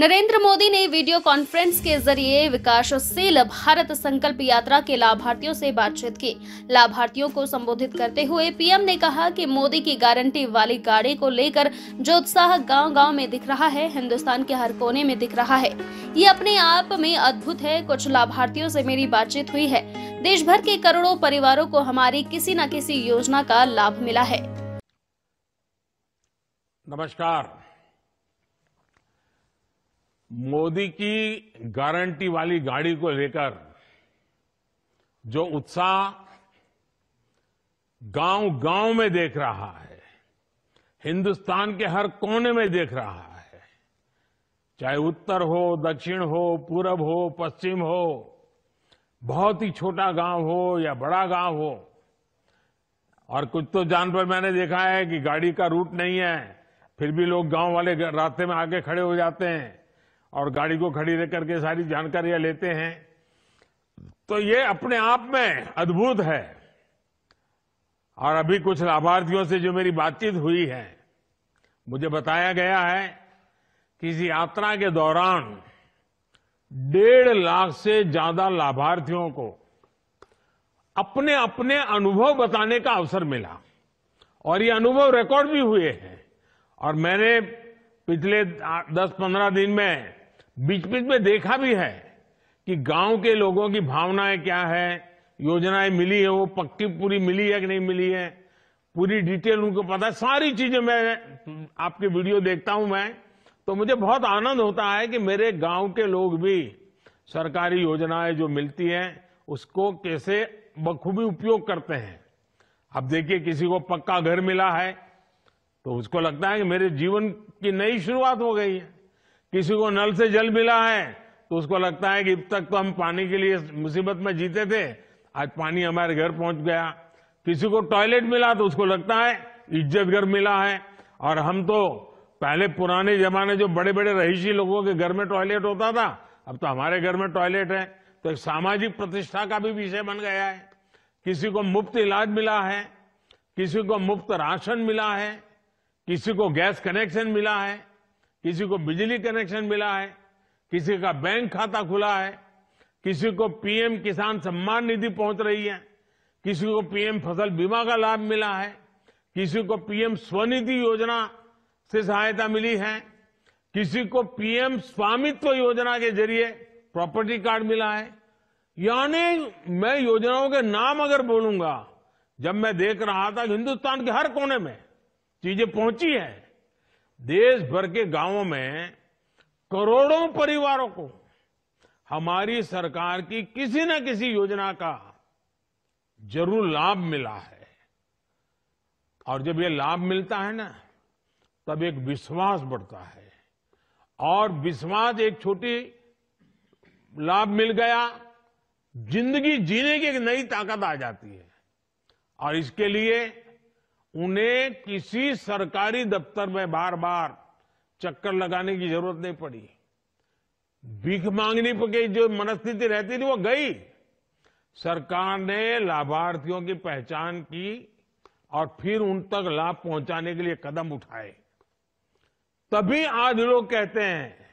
नरेंद्र मोदी ने video conference के जरिए विकासशील भारत संकल्प यात्रा के लाभार्थियों से बातचीत की लाभार्थियों को संबोधित करते हुए पीएम ने कहा कि मोदी की गारंटी वाली गाड़ी को लेकर जो उत्साह गांव गांव में दिख रहा है हिंदुस्तान के हर कोने में दिख रहा है ये अपने आप में अद्भुत है कुछ लाभार्थियों से मेरी बातचीत हुई है देश भर के करोड़ों परिवारों को हमारी किसी न किसी योजना का लाभ मिला है नमस्कार मोदी की गारंटी वाली गाड़ी को लेकर जो उत्साह गांव गांव में देख रहा है हिंदुस्तान के हर कोने में देख रहा है चाहे उत्तर हो दक्षिण हो पूरब हो पश्चिम हो बहुत ही छोटा गांव हो या बड़ा गांव हो और कुछ तो जान पर मैंने देखा है कि गाड़ी का रूट नहीं है फिर भी लोग गांव वाले रास्ते में आके खड़े हो जाते हैं और गाड़ी को खड़ी रह करके सारी जानकारियां लेते हैं तो ये अपने आप में अद्भुत है और अभी कुछ लाभार्थियों से जो मेरी बातचीत हुई है मुझे बताया गया है कि इस यात्रा के दौरान डेढ़ लाख से ज्यादा लाभार्थियों को अपने अपने अनुभव बताने का अवसर मिला और ये अनुभव रिकॉर्ड भी हुए हैं और मैंने पिछले 10-15 दिन में बीच बीच में देखा भी है कि गांव के लोगों की भावनाएं क्या है योजनाएं मिली है वो पक्की पूरी मिली है कि नहीं मिली है पूरी डिटेल उनको पता है सारी चीजें मैं आपके वीडियो देखता हूं मैं तो मुझे बहुत आनंद होता है कि मेरे गांव के लोग भी सरकारी योजनाएं जो मिलती हैं उसको कैसे बखूबी उपयोग करते हैं अब देखिए किसी को पक्का घर मिला है तो उसको लगता है कि मेरे जीवन की नई शुरुआत हो गई है किसी को नल से जल मिला है तो उसको लगता है कि अब तक तो हम पानी के लिए मुसीबत में जीते थे आज पानी हमारे घर पहुंच गया किसी को टॉयलेट मिला तो उसको लगता है इज्जत घर मिला है और हम तो पहले पुराने जमाने जो बड़े बड़े रहीशी लोगों के घर में टॉयलेट होता था अब तो हमारे घर में टॉयलेट है तो एक सामाजिक प्रतिष्ठा का भी विषय बन गया है किसी को मुफ्त इलाज मिला है किसी को मुफ्त राशन मिला है किसी को गैस कनेक्शन मिला है किसी को बिजली कनेक्शन मिला है किसी का बैंक खाता खुला है किसी को पीएम किसान सम्मान निधि पहुंच रही है किसी को पीएम फसल बीमा का लाभ मिला है किसी को पीएम स्वनिधि योजना से सहायता मिली है किसी को पीएम स्वामित्व योजना के जरिए प्रॉपर्टी कार्ड मिला है यानी मैं योजनाओं के नाम अगर बोलूंगा जब मैं देख रहा था हिंदुस्तान के हर कोने में चीजें पहुंची है देश भर के गांवों में करोड़ों परिवारों को हमारी सरकार की किसी न किसी योजना का जरूर लाभ मिला है और जब ये लाभ मिलता है ना तब एक विश्वास बढ़ता है और विश्वास एक छोटी लाभ मिल गया जिंदगी जीने की एक नई ताकत आ जाती है और इसके लिए उन्हें किसी सरकारी दफ्तर में बार बार चक्कर लगाने की जरूरत नहीं पड़ी भीख मांगने की जो मनस्थिति रहती थी वो गई सरकार ने लाभार्थियों की पहचान की और फिर उन तक लाभ पहुंचाने के लिए कदम उठाए तभी आज लोग कहते हैं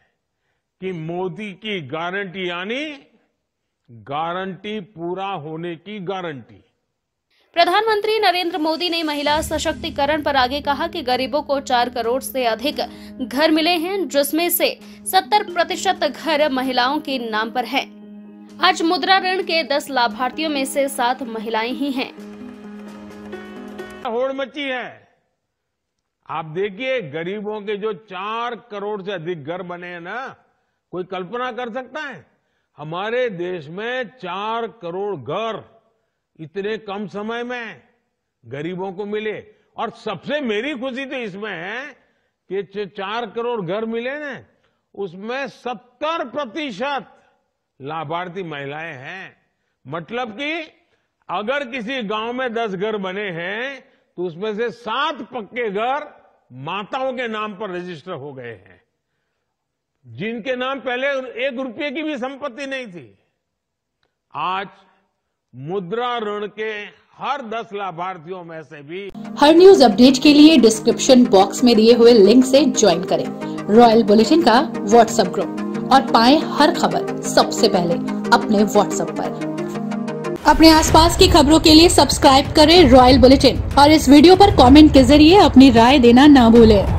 कि मोदी की गारंटी यानी गारंटी पूरा होने की गारंटी प्रधानमंत्री नरेंद्र मोदी ने महिला सशक्तिकरण पर आगे कहा कि गरीबों को चार करोड़ से अधिक घर मिले हैं जिसमें से सत्तर प्रतिशत घर महिलाओं के नाम पर है आज मुद्रा ऋण के दस लाभार्थियों में से सात महिलाएं ही हैं। होड़ मची है आप देखिए गरीबों के जो चार करोड़ से अधिक घर बने हैं ना कोई कल्पना कर सकता है हमारे देश में चार करोड़ घर इतने कम समय में गरीबों को मिले और सबसे मेरी खुशी तो इसमें है कि जो चार करोड़ घर मिले न उसमें सत्तर प्रतिशत लाभार्थी महिलाएं हैं मतलब कि अगर किसी गांव में दस घर बने हैं तो उसमें से सात पक्के घर माताओं के नाम पर रजिस्टर हो गए हैं जिनके नाम पहले एक रुपये की भी संपत्ति नहीं थी आज मुद्रा ऋण के हर दस लाभार्थियों में से भी हर न्यूज अपडेट के लिए डिस्क्रिप्शन बॉक्स में दिए हुए लिंक से ज्वाइन करें रॉयल बुलेटिन का व्हाट्सएप ग्रुप और पाएं हर खबर सबसे पहले अपने व्हाट्सएप पर अपने आसपास की खबरों के लिए सब्सक्राइब करें रॉयल बुलेटिन और इस वीडियो पर कमेंट के जरिए अपनी राय देना ना भूलें।